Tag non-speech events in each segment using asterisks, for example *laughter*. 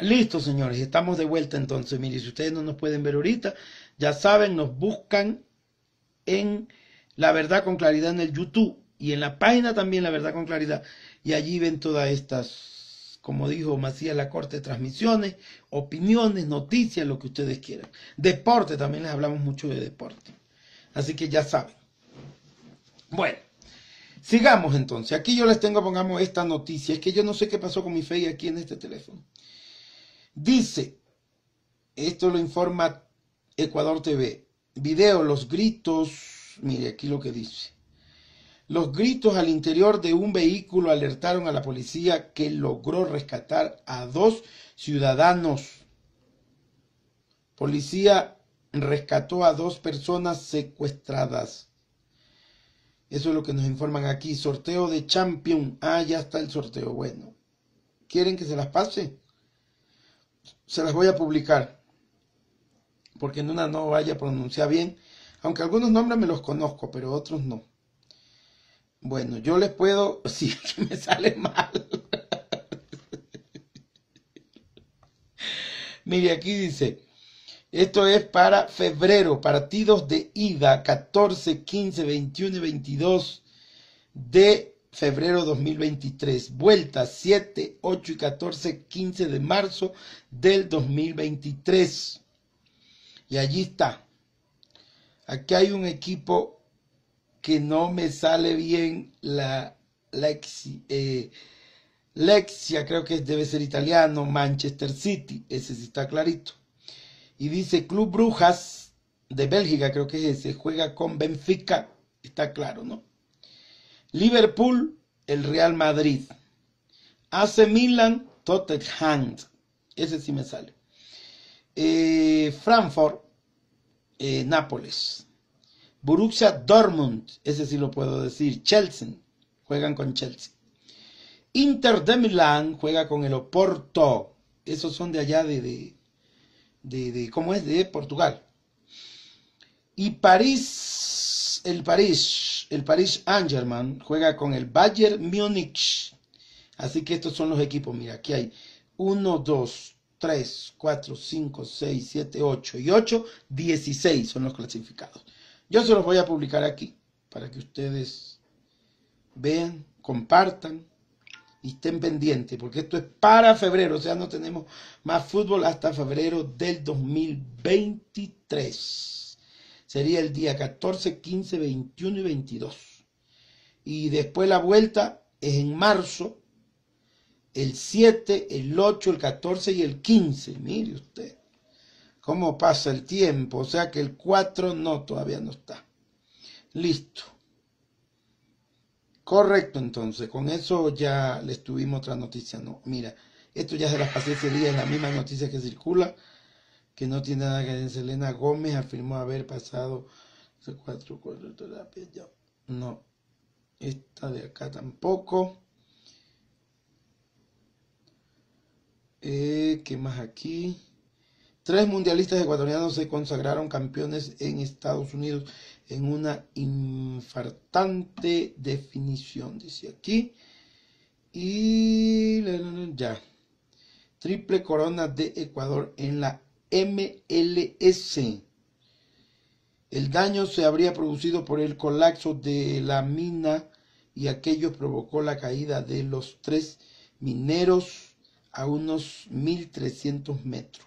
Listo, señores, estamos de vuelta entonces. Mire, si ustedes no nos pueden ver ahorita, ya saben, nos buscan en La Verdad con Claridad en el YouTube y en la página también La Verdad con Claridad. Y allí ven todas estas, como dijo Macías la Corte, transmisiones, opiniones, noticias, lo que ustedes quieran. Deporte, también les hablamos mucho de deporte. Así que ya saben. Bueno, sigamos entonces. Aquí yo les tengo, pongamos esta noticia. Es que yo no sé qué pasó con mi fe aquí en este teléfono. Dice, esto lo informa Ecuador TV, video, los gritos, mire aquí lo que dice. Los gritos al interior de un vehículo alertaron a la policía que logró rescatar a dos ciudadanos. Policía rescató a dos personas secuestradas. Eso es lo que nos informan aquí. Sorteo de Champion. Ah, ya está el sorteo. Bueno. ¿Quieren que se las pase? se las voy a publicar, porque en una no vaya a pronunciar bien, aunque algunos nombres me los conozco, pero otros no. Bueno, yo les puedo, si *laughs* me sale mal. *laughs* Mire, aquí dice, esto es para febrero, partidos de ida 14, 15, 21 y 22 de febrero 2023. Vuelta 7, 8 y 14, 15 de marzo del 2023. Y allí está. Aquí hay un equipo que no me sale bien la Lexia, eh, Lexia creo que debe ser italiano, Manchester City, ese sí está clarito. Y dice Club Brujas de Bélgica, creo que es ese, juega con Benfica, está claro, ¿no? Liverpool, el Real Madrid. AC Milan, Tottenham. Ese sí me sale. Eh, Frankfurt, eh, Nápoles. Borussia Dortmund, ese sí lo puedo decir. Chelsea, juegan con Chelsea. Inter de Milán juega con el Oporto. Esos son de allá de, de, de, de ¿cómo es? De Portugal. Y París, el París el Paris saint juega con el Bayern Múnich. Así que estos son los equipos. Mira, aquí hay 1, 2, 3, 4, 5, 6, 7, 8 y 8. 16 son los clasificados. Yo se los voy a publicar aquí para que ustedes vean, compartan y estén pendientes, porque esto es para febrero, o sea, no tenemos más fútbol hasta febrero del 2023. Sería el día 14, 15, 21 y 22. Y después la vuelta es en marzo, el 7, el 8, el 14 y el 15. Mire usted cómo pasa el tiempo. O sea que el 4 no, todavía no está. Listo. Correcto, entonces, con eso ya les tuvimos otra noticia, ¿no? Mira, esto ya se las pasé ese día, es la misma noticia que circula, que no tiene nada que ver. Selena Gómez afirmó haber pasado cuatro, cuatro terapias No, esta de acá tampoco. Eh, ¿Qué más aquí? Tres mundialistas ecuatorianos se consagraron campeones en Estados Unidos en una infartante definición, dice aquí. Y ya. Triple corona de Ecuador en la MLS. El daño se habría producido por el colapso de la mina y aquello provocó la caída de los tres mineros a unos 1300 metros.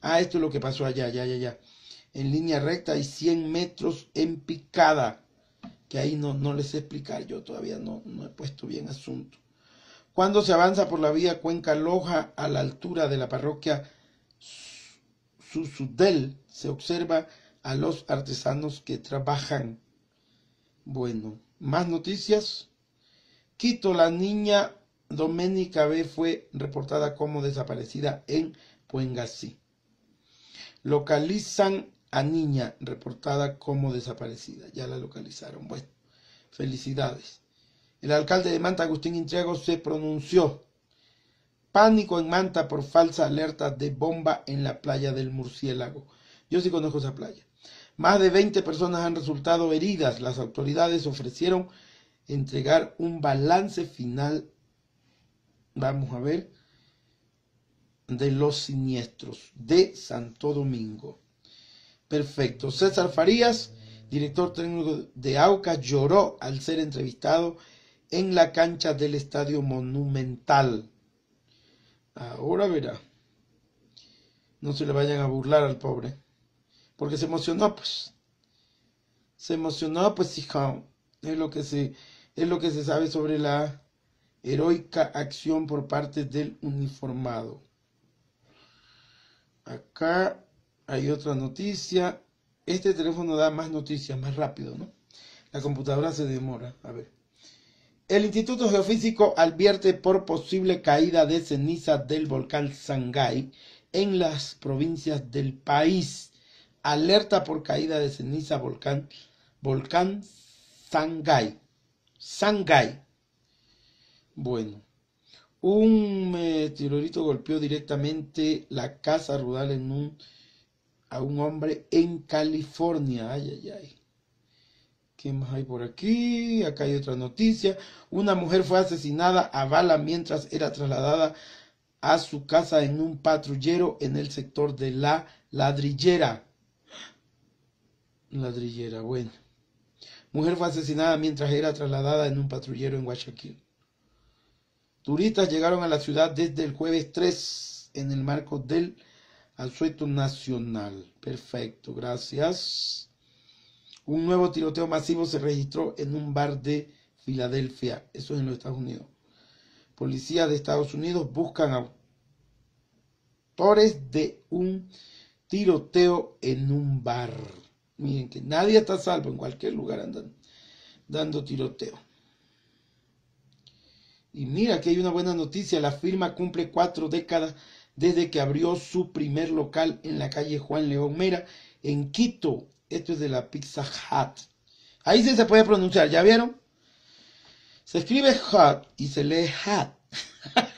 Ah, esto es lo que pasó allá, ya, ya, ya. En línea recta y 100 metros en picada. Que ahí no, no les sé explicar, yo todavía no, no he puesto bien asunto. Cuando se avanza por la vía Cuenca Loja a la altura de la parroquia Sudel se observa a los artesanos que trabajan. Bueno, más noticias. Quito, la niña Doménica B fue reportada como desaparecida en Puengasí. Localizan a niña reportada como desaparecida. Ya la localizaron. Bueno, felicidades. El alcalde de Manta, Agustín Intriago, se pronunció Pánico en Manta por falsa alerta de bomba en la playa del Murciélago. Yo sí conozco esa playa. Más de 20 personas han resultado heridas. Las autoridades ofrecieron entregar un balance final, vamos a ver, de los siniestros de Santo Domingo. Perfecto. César Farías, director técnico de AUCA, lloró al ser entrevistado en la cancha del Estadio Monumental. Ahora verá. No se le vayan a burlar al pobre. Porque se emocionó, pues. Se emocionó, pues, hija. Es lo que se, es lo que se sabe sobre la heroica acción por parte del uniformado. Acá hay otra noticia. Este teléfono da más noticias, más rápido, ¿no? La computadora se demora. A ver. El Instituto Geofísico advierte por posible caída de ceniza del volcán Sangay en las provincias del país. Alerta por caída de ceniza volcán, volcán Sangay. Bueno, un meteorito golpeó directamente la casa rural a un hombre en California. Ay, ay, ay. ¿Qué más hay por aquí? Acá hay otra noticia. Una mujer fue asesinada a bala mientras era trasladada a su casa en un patrullero en el sector de la ladrillera. Ladrillera, bueno. Mujer fue asesinada mientras era trasladada en un patrullero en Guayaquil. Turistas llegaron a la ciudad desde el jueves 3 en el marco del asueto nacional. Perfecto, gracias. Un nuevo tiroteo masivo se registró en un bar de Filadelfia, eso es en los Estados Unidos. Policías de Estados Unidos buscan autores de un tiroteo en un bar. Miren que nadie está salvo, en cualquier lugar andan dando tiroteo. Y mira que hay una buena noticia, la firma cumple cuatro décadas desde que abrió su primer local en la calle Juan León Mera, en Quito, esto es de la Pizza Hut. Ahí sí se puede pronunciar, ¿ya vieron? Se escribe Hut y se lee Hat. *laughs*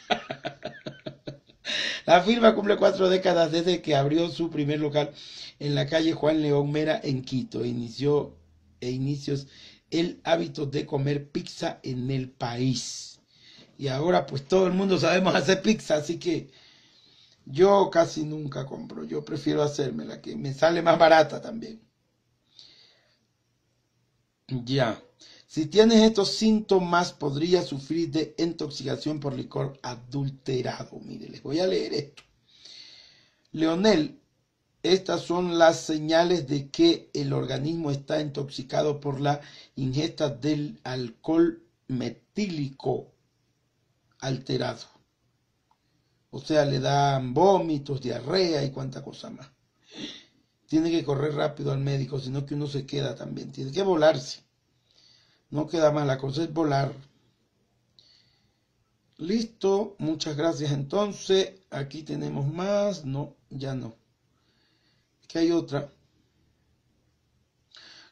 la firma cumple cuatro décadas desde que abrió su primer local en la calle Juan León Mera en Quito e inició e inicios el hábito de comer pizza en el país. Y ahora pues todo el mundo sabemos hacer pizza, así que yo casi nunca compro, yo prefiero hacerme la que me sale más barata también. Ya. Si tienes estos síntomas, podrías sufrir de intoxicación por licor adulterado. Mire, les voy a leer esto. Leonel, estas son las señales de que el organismo está intoxicado por la ingesta del alcohol metílico alterado. O sea, le dan vómitos, diarrea y cuánta cosa más tiene que correr rápido al médico, sino que uno se queda también, tiene que volarse. No queda mal, la cosa es volar. Listo, muchas gracias entonces. Aquí tenemos más, no, ya no. Aquí hay otra.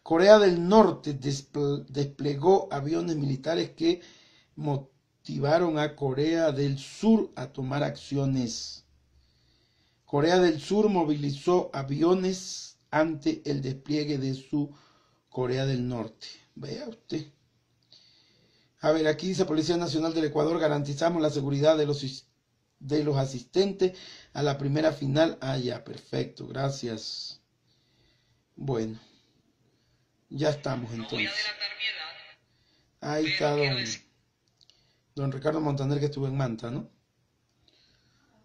Corea del Norte desplegó aviones militares que motivaron a Corea del Sur a tomar acciones. Corea del Sur movilizó aviones ante el despliegue de su Corea del Norte. Vea usted. A ver, aquí dice Policía Nacional del Ecuador, garantizamos la seguridad de los, de los asistentes a la primera final. Ah, ya, perfecto, gracias. Bueno, ya estamos entonces. Ahí está don, don Ricardo Montaner que estuvo en Manta, ¿no?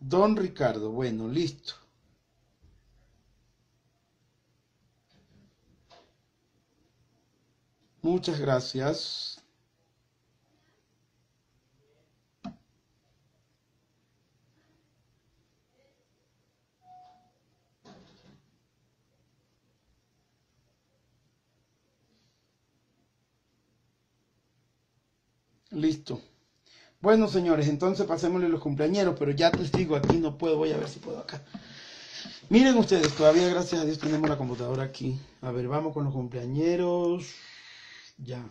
Don Ricardo, bueno, listo. Muchas gracias. Listo. Bueno, señores, entonces pasémosle los cumpleañeros, pero ya les digo, aquí no puedo, voy a ver si puedo acá. Miren ustedes, todavía gracias a Dios tenemos la computadora aquí. A ver, vamos con los cumpleañeros. Ya.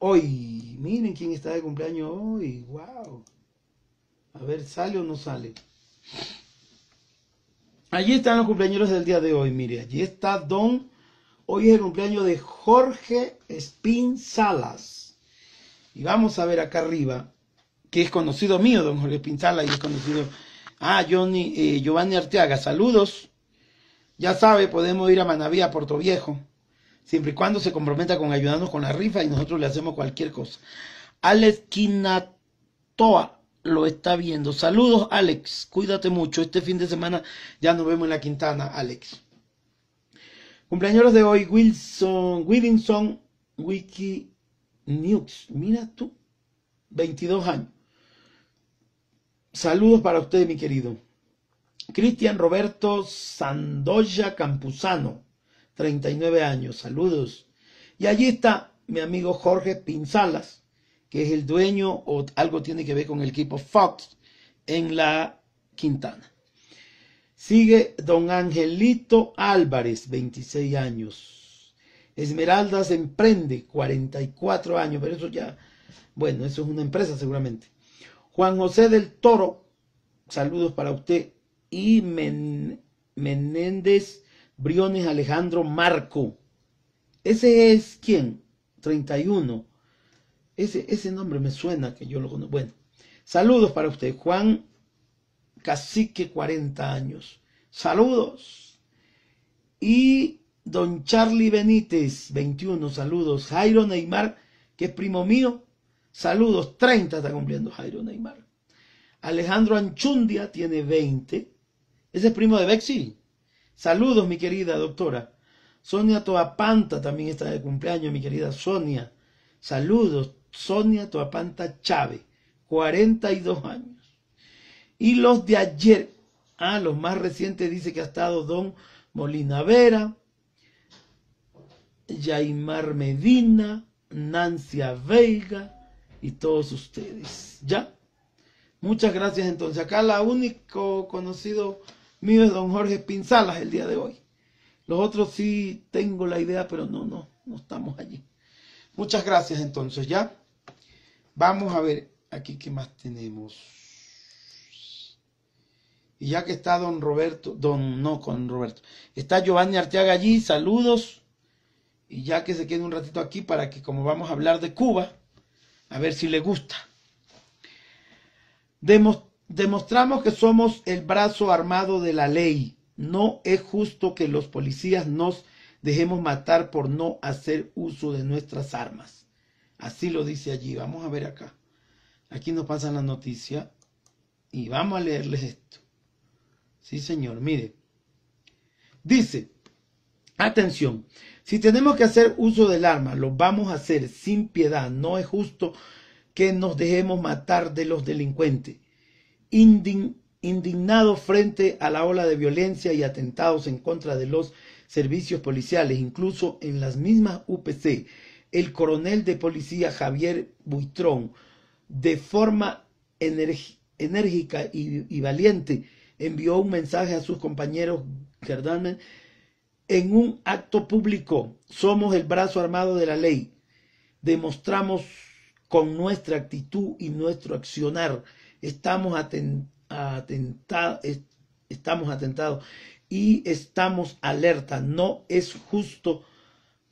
Hoy, miren quién está de cumpleaños hoy. ¡Wow! A ver, ¿sale o no sale? Allí están los cumpleaños del día de hoy. Mire, allí está Don. Hoy es el cumpleaños de Jorge Spin Salas. Y vamos a ver acá arriba que es conocido mío, don Jorge Pinzala, y es conocido. Ah, Johnny, eh, Giovanni Arteaga, saludos. Ya sabe, podemos ir a Manaví, a Puerto Viejo, siempre y cuando se comprometa con ayudarnos con la rifa y nosotros le hacemos cualquier cosa. Alex Quinatoa lo está viendo. Saludos, Alex. Cuídate mucho. Este fin de semana ya nos vemos en la Quintana, Alex. Cumpleaños de hoy, Wilson, Williamson, Wiki Mira tú, 22 años. Saludos para usted, mi querido. Cristian Roberto Sandoya Campuzano, 39 años, saludos. Y allí está mi amigo Jorge Pinzalas, que es el dueño o algo tiene que ver con el equipo Fox en la Quintana. Sigue don Angelito Álvarez, 26 años. Esmeraldas Emprende, 44 años, pero eso ya, bueno, eso es una empresa seguramente. Juan José del Toro, saludos para usted. Y Menéndez Briones Alejandro Marco. Ese es quién? 31. Ese, ese nombre me suena que yo lo conozco. Bueno, saludos para usted. Juan Cacique, 40 años. Saludos. Y don Charlie Benítez, 21. Saludos. Jairo Neymar, que es primo mío, Saludos, 30 está cumpliendo Jairo Neymar. Alejandro Anchundia tiene 20. Ese es primo de Bexi. Saludos, mi querida doctora. Sonia Toapanta también está de cumpleaños, mi querida Sonia. Saludos, Sonia Toapanta Chávez, 42 años. Y los de ayer, ah, los más recientes, dice que ha estado Don Molina Vera, Jaimar Medina, Nancia Veiga, y todos ustedes. ¿Ya? Muchas gracias entonces. Acá la único conocido mío es don Jorge Pinzalas el día de hoy. Los otros sí tengo la idea, pero no, no, no estamos allí. Muchas gracias entonces, ¿ya? Vamos a ver aquí qué más tenemos. Y ya que está don Roberto, don, no con Roberto, está Giovanni Arteaga allí, saludos. Y ya que se quede un ratito aquí para que como vamos a hablar de Cuba, a ver si le gusta. demostramos que somos el brazo armado de la ley. No es justo que los policías nos dejemos matar por no hacer uso de nuestras armas. Así lo dice allí. Vamos a ver acá. Aquí nos pasa la noticia y vamos a leerles esto. Sí, señor, mire. Dice, atención, si tenemos que hacer uso del arma, lo vamos a hacer sin piedad. No es justo que nos dejemos matar de los delincuentes. indignado frente a la ola de violencia y atentados en contra de los servicios policiales, incluso en las mismas UPC, el coronel de policía Javier Buitrón, de forma enérgica y, valiente, envió un mensaje a sus compañeros Gerdamen en un acto público. Somos el brazo armado de la ley. Demostramos con nuestra actitud y nuestro accionar. Estamos, estamos atentados y estamos alerta. No es justo.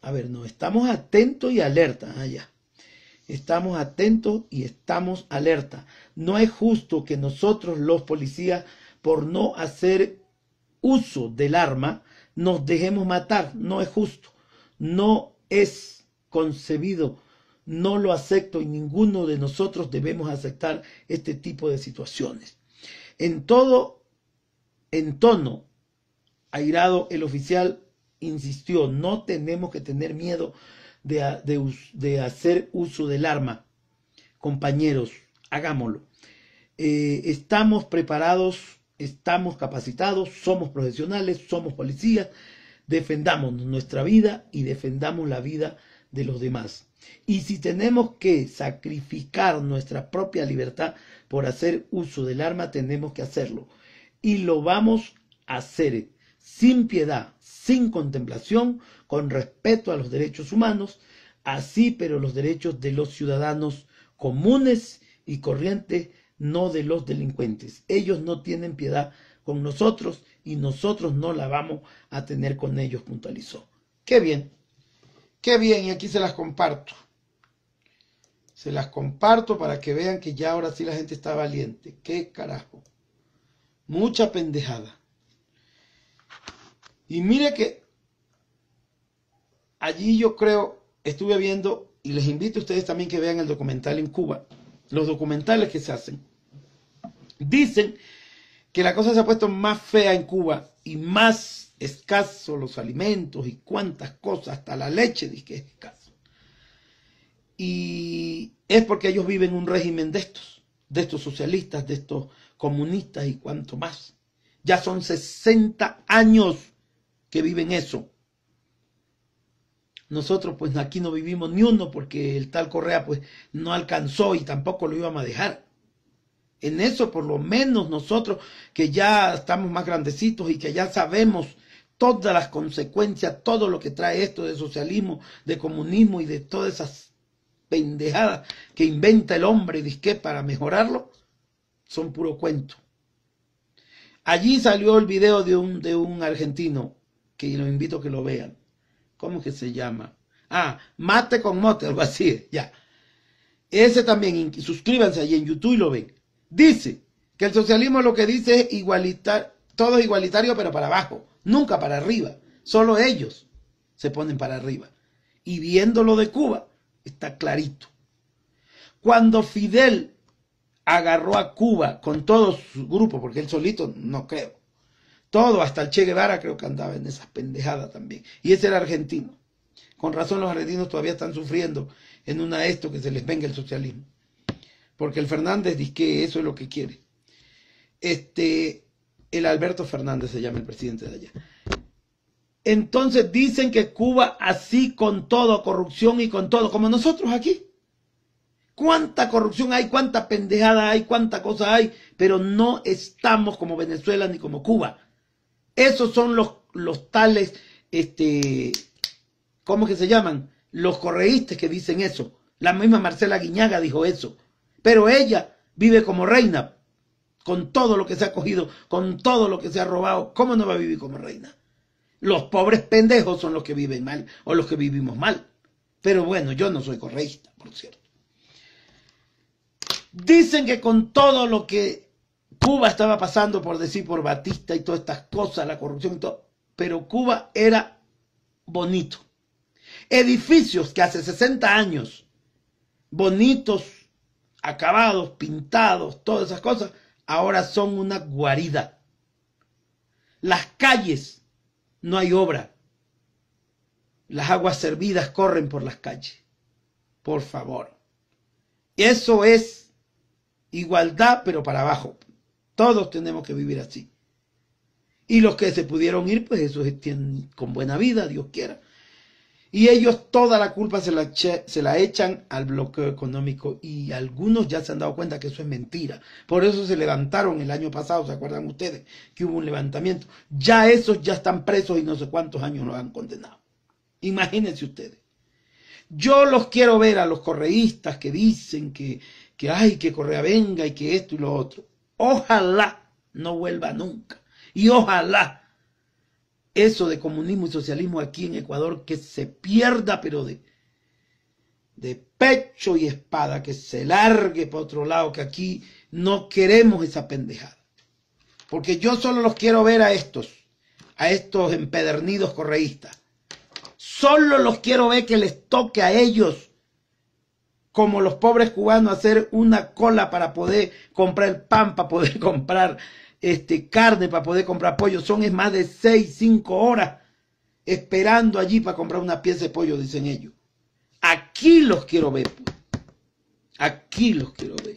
A ver, no, estamos atentos y alerta. allá. Ah, estamos atentos y estamos alerta. No es justo que nosotros los policías, por no hacer uso del arma, nos dejemos matar. No es justo, no es concebido, no lo acepto y ninguno de nosotros debemos aceptar este tipo de situaciones. En todo, en tono airado, el oficial insistió, no tenemos que tener miedo de, hacer uso del arma. Compañeros, hagámoslo. Eh, estamos preparados estamos capacitados, somos profesionales, somos policías, defendamos nuestra vida y defendamos la vida de los demás. Y si tenemos que sacrificar nuestra propia libertad por hacer uso del arma, tenemos que hacerlo. Y lo vamos a hacer sin piedad, sin contemplación, con respeto a los derechos humanos, así pero los derechos de los ciudadanos comunes y corrientes no de los delincuentes. Ellos no tienen piedad con nosotros y nosotros no la vamos a tener con ellos, puntualizó. Qué bien, qué bien, y aquí se las comparto. Se las comparto para que vean que ya ahora sí la gente está valiente. Qué carajo. Mucha pendejada. Y mire que allí yo creo, estuve viendo, y les invito a ustedes también que vean el documental en Cuba, los documentales que se hacen Dicen que la cosa se ha puesto más fea en Cuba y más escasos los alimentos y cuantas cosas, hasta la leche dice que es escaso. Y es porque ellos viven un régimen de estos, de estos socialistas, de estos comunistas y cuanto más. Ya son 60 años que viven eso. Nosotros pues aquí no vivimos ni uno porque el tal Correa pues no alcanzó y tampoco lo íbamos a dejar. En eso por lo menos nosotros que ya estamos más grandecitos y que ya sabemos todas las consecuencias, todo lo que trae esto de socialismo, de comunismo y de todas esas pendejadas que inventa el hombre disque para mejorarlo, son puro cuento. Allí salió el video de un, de un argentino, que lo invito a que lo vean. ¿Cómo que se llama? Ah, mate con mote, algo así, ya. Ese también, suscríbanse allí en YouTube y lo ven. Dice que el socialismo lo que dice es igualitar, todo es igualitario pero para abajo, nunca para arriba. Solo ellos se ponen para arriba. Y viendo lo de Cuba, está clarito. Cuando Fidel agarró a Cuba con todo su grupo, porque él solito no creo, todo, hasta el Che Guevara creo que andaba en esas pendejadas también. Y ese era argentino. Con razón los argentinos todavía están sufriendo en una de esto que se les venga el socialismo porque el Fernández dice que eso es lo que quiere. Este, el Alberto Fernández se llama el presidente de allá. Entonces dicen que Cuba así con todo, corrupción y con todo, como nosotros aquí. Cuánta corrupción hay, cuánta pendejada hay, cuánta cosa hay, pero no estamos como Venezuela ni como Cuba. Esos son los, los tales, este, ¿cómo que se llaman? Los correístas que dicen eso. La misma Marcela Guiñaga dijo eso. Pero ella vive como reina, con todo lo que se ha cogido, con todo lo que se ha robado. ¿Cómo no va a vivir como reina? Los pobres pendejos son los que viven mal o los que vivimos mal. Pero bueno, yo no soy correísta, por cierto. Dicen que con todo lo que Cuba estaba pasando, por decir, por Batista y todas estas cosas, la corrupción y todo, pero Cuba era bonito. Edificios que hace 60 años, bonitos, acabados, pintados, todas esas cosas, ahora son una guarida. Las calles no hay obra. Las aguas servidas corren por las calles. Por favor. Eso es igualdad, pero para abajo. Todos tenemos que vivir así. Y los que se pudieron ir, pues esos tienen con buena vida, Dios quiera. Y ellos toda la culpa se la, se la echan al bloqueo económico y algunos ya se han dado cuenta que eso es mentira. Por eso se levantaron el año pasado, ¿se acuerdan ustedes? Que hubo un levantamiento. Ya esos ya están presos y no sé cuántos años los han condenado. Imagínense ustedes. Yo los quiero ver a los correístas que dicen que, que ay, que Correa venga y que esto y lo otro. Ojalá no vuelva nunca. Y ojalá eso de comunismo y socialismo aquí en Ecuador, que se pierda, pero de, pecho y espada, que se largue para otro lado, que aquí no queremos esa pendejada. Porque yo solo los quiero ver a estos, a estos empedernidos correístas. Solo los quiero ver que les toque a ellos, como los pobres cubanos, hacer una cola para poder comprar pan, para poder *laughs* comprar este, carne para poder comprar pollo. Son es más de 6, 5 horas esperando allí para comprar una pieza de pollo, dicen ellos. Aquí los quiero ver. Pues. Aquí los quiero ver.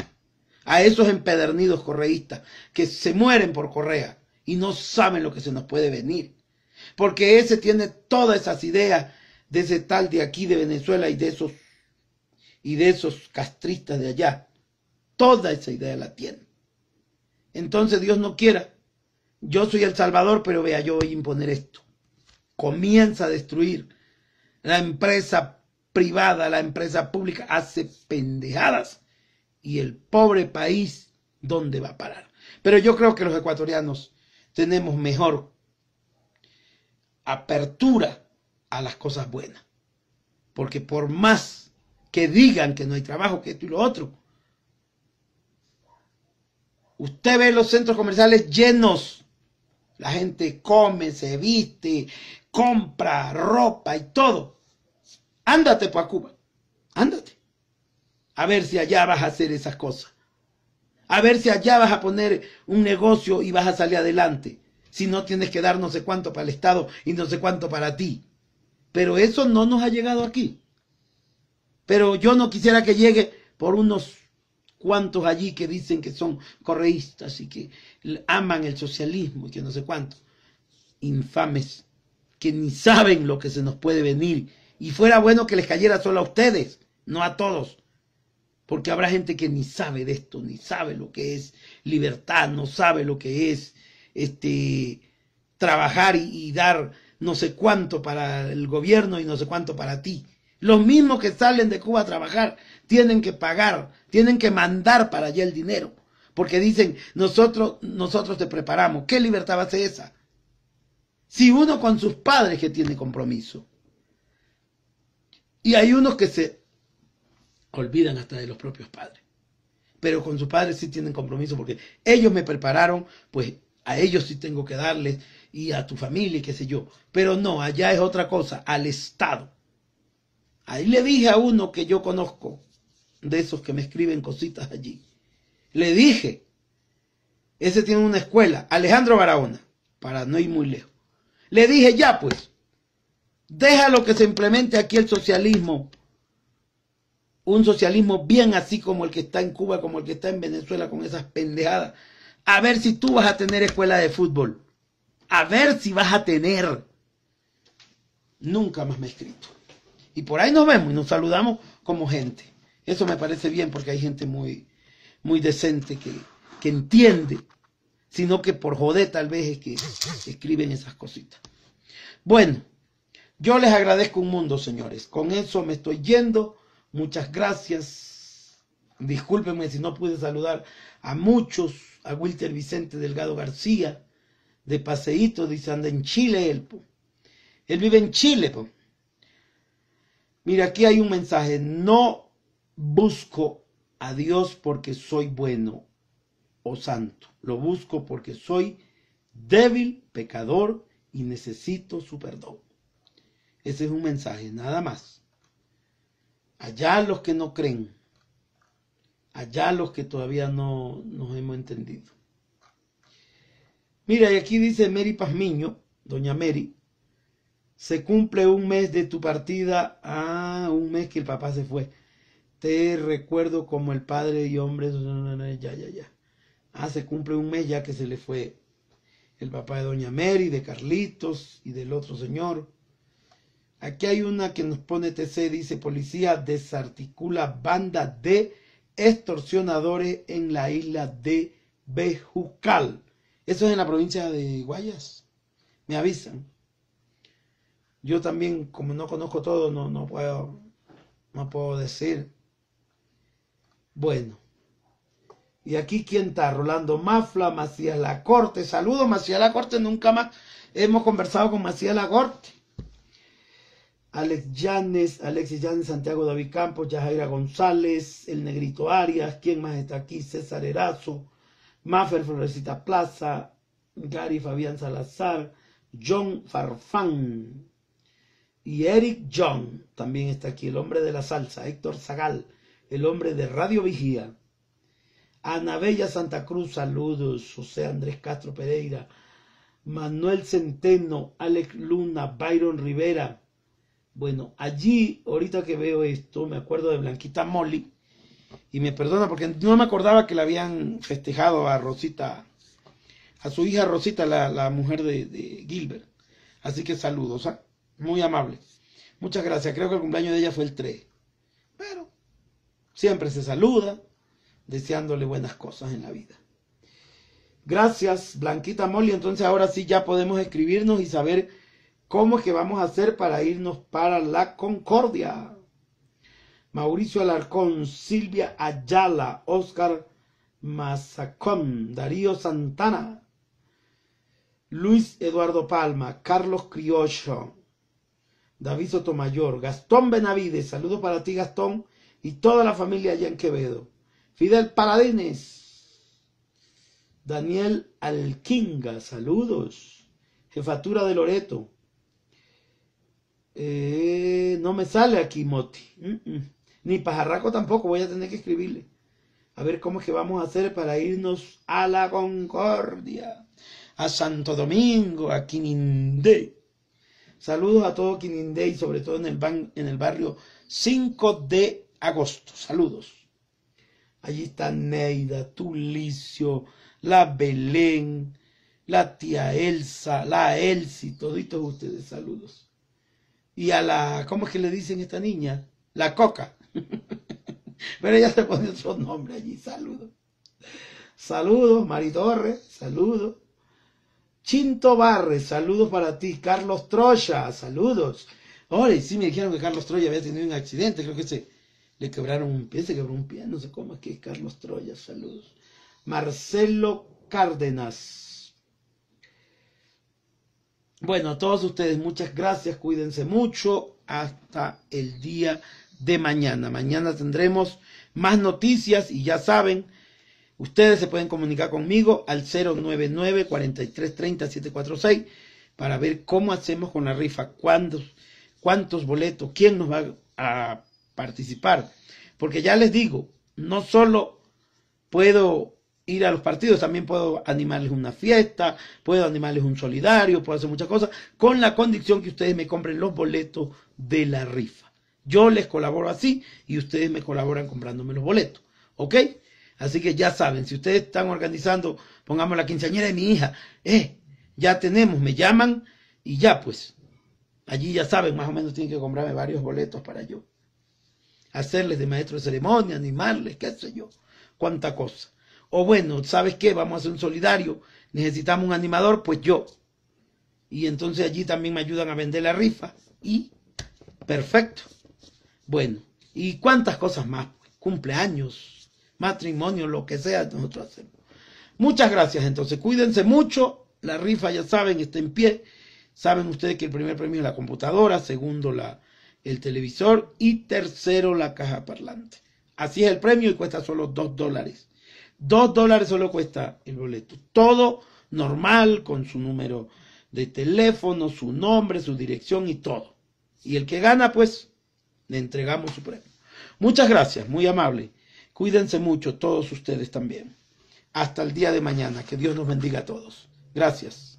A esos empedernidos correístas que se mueren por Correa y no saben lo que se nos puede venir. Porque ese tiene todas esas ideas de ese tal de aquí de Venezuela y de esos y de esos castristas de allá. Toda esa idea la tiene. Entonces Dios no quiera. Yo soy el Salvador, pero vea, yo voy a imponer esto. Comienza a destruir. La empresa privada, la empresa pública hace pendejadas. Y el pobre país, ¿dónde va a parar? Pero yo creo que los ecuatorianos tenemos mejor apertura a las cosas buenas. Porque por más que digan que no hay trabajo, que esto y lo otro, Usted ve los centros comerciales llenos. La gente come, se viste, compra ropa y todo. Ándate para Cuba. Ándate. A ver si allá vas a hacer esas cosas. A ver si allá vas a poner un negocio y vas a salir adelante. Si no tienes que dar no sé cuánto para el Estado y no sé cuánto para ti. Pero eso no nos ha llegado aquí. Pero yo no quisiera que llegue por unos cuantos allí que dicen que son correístas y que aman el socialismo y que no sé cuánto. Infames, que ni saben lo que se nos puede venir. Y fuera bueno que les cayera solo a ustedes, no a todos. Porque habrá gente que ni sabe de esto, ni sabe lo que es libertad, no sabe lo que es este trabajar y dar no sé cuánto para el gobierno y no sé cuánto para ti. Los mismos que salen de Cuba a trabajar tienen que pagar, tienen que mandar para allá el dinero. Porque dicen, nosotros, nosotros te preparamos. ¿Qué libertad va a ser esa? Si uno con sus padres que tiene compromiso. Y hay unos que se olvidan hasta de los propios padres. Pero con sus padres sí tienen compromiso porque ellos me prepararon, pues a ellos sí tengo que darles y a tu familia y qué sé yo. Pero no, allá es otra cosa, al Estado. Ahí le dije a uno que yo conozco, de esos que me escriben cositas allí. Le dije, ese tiene una escuela, Alejandro Barahona, para no ir muy lejos. Le dije, ya pues, déjalo que se implemente aquí el socialismo, un socialismo bien así como el que está en Cuba, como el que está en Venezuela, con esas pendejadas. A ver si tú vas a tener escuela de fútbol. A ver si vas a tener. Nunca más me he escrito. Y por ahí nos vemos y nos saludamos como gente. Eso me parece bien porque hay gente muy, muy decente que, que entiende, sino que por joder tal vez es que escriben esas cositas. Bueno, yo les agradezco un mundo, señores. Con eso me estoy yendo. Muchas gracias. Discúlpenme si no pude saludar a muchos, a Wilter Vicente Delgado García, de Paseíto, dice, anda en Chile, él, él vive en Chile, pues. Mira, aquí hay un mensaje. No busco a Dios porque soy bueno o santo. Lo busco porque soy débil, pecador y necesito su perdón. Ese es un mensaje, nada más. Allá los que no creen, allá los que todavía no nos hemos entendido. Mira, y aquí dice Mary Pazmiño, doña Mary, se cumple un mes de tu partida, ah, un mes que el papá se fue. Te recuerdo como el padre y hombre, ya, ya, ya. Ah, se cumple un mes ya que se le fue el papá de Doña Mary, de Carlitos y del otro señor. Aquí hay una que nos pone TC, dice, policía desarticula banda de extorsionadores en la isla de Bejucal. Eso es en la provincia de Guayas. Me avisan. Yo también, como no conozco todo, no, no puedo, no puedo decir. Bueno. Y aquí, ¿quién está? Rolando Mafla, Macías La Corte. Saludos, Macías La Corte. Nunca más hemos conversado con Macías La Corte. Alex Yanes, Alexis Yanes, Santiago David Campos, Yajaira González, El Negrito Arias, ¿quién más está aquí? César Erazo, Maffer Florecita Plaza, Gary Fabián Salazar, John Farfán. Y Eric John también está aquí, el hombre de la salsa, Héctor Zagal, el hombre de Radio Vigía. Ana Bella Santa Cruz, saludos, José Andrés Castro Pereira, Manuel Centeno, Alex Luna, Byron Rivera. Bueno, allí, ahorita que veo esto, me acuerdo de Blanquita Molly, y me perdona porque no me acordaba que la habían festejado a Rosita, a su hija Rosita, la, mujer de, Gilbert. Así que saludos. ¿ah? Muy amable. Muchas gracias. Creo que el cumpleaños de ella fue el 3. Pero siempre se saluda deseándole buenas cosas en la vida. Gracias, Blanquita Molly. Entonces ahora sí ya podemos escribirnos y saber cómo es que vamos a hacer para irnos para la Concordia. Mauricio Alarcón, Silvia Ayala, Oscar Mazacón, Darío Santana, Luis Eduardo Palma, Carlos Criollo, David Sotomayor, Gastón Benavides, Saludos para ti Gastón y toda la familia allá en Quevedo. Fidel Paradines, Daniel Alquinga, saludos. Jefatura de Loreto. Eh, no me sale aquí Moti. Ni pajarraco tampoco, voy a tener que escribirle. A ver cómo es que vamos a hacer para irnos a la Concordia, a Santo Domingo, a Quinindé. Saludos a todo Quinindé y sobre todo en el, en el barrio 5 de agosto. Saludos. Allí está Neida, Tulicio, la Belén, la tía Elsa, la Elsie, toditos ustedes, saludos. Y a la, ¿cómo es que le dicen a esta niña? La Coca. *laughs* Pero ella se pone su nombre allí, saludos. Saludos, Mari Torres, saludos. Chinto Barres, saludos para ti. Carlos Troya, saludos. Oye, sí me dijeron que Carlos Troya había tenido un accidente, creo que se le quebraron un pie, se quebró un pie, no sé cómo es que Carlos Troya, saludos. Marcelo Cárdenas. Bueno, a todos ustedes muchas gracias, cuídense mucho, hasta el día de mañana. Mañana tendremos más noticias y ya saben, Ustedes se pueden comunicar conmigo al 099 4330 746 para ver cómo hacemos con la rifa, cuántos, cuántos boletos, quién nos va a participar. Porque ya les digo, no solo puedo ir a los partidos, también puedo animarles una fiesta, puedo animarles un solidario, puedo hacer muchas cosas, con la condición que ustedes me compren los boletos de la rifa. Yo les colaboro así y ustedes me colaboran comprándome los boletos. ¿Ok? Así que ya saben, si ustedes están organizando, pongamos la quinceañera de mi hija, eh, ya tenemos, me llaman y ya pues, allí ya saben, más o menos tienen que comprarme varios boletos para yo. Hacerles de maestro de ceremonia, animarles, qué sé yo, cuánta cosa. O bueno, ¿sabes qué? Vamos a hacer un solidario, necesitamos un animador, pues yo. Y entonces allí también me ayudan a vender la rifa. Y perfecto. Bueno, ¿y cuántas cosas más? Cumpleaños matrimonio, lo que sea, nosotros hacemos. Muchas gracias, entonces, cuídense mucho, la rifa ya saben, está en pie, saben ustedes que el primer premio es la computadora, segundo la, el televisor y tercero la caja parlante. Así es el premio y cuesta solo dos dólares. dos dólares solo cuesta el boleto. Todo normal, con su número de teléfono, su nombre, su dirección y todo. Y el que gana, pues, le entregamos su premio. Muchas gracias, muy amable. Cuídense mucho todos ustedes también. Hasta el día de mañana. Que Dios nos bendiga a todos. Gracias.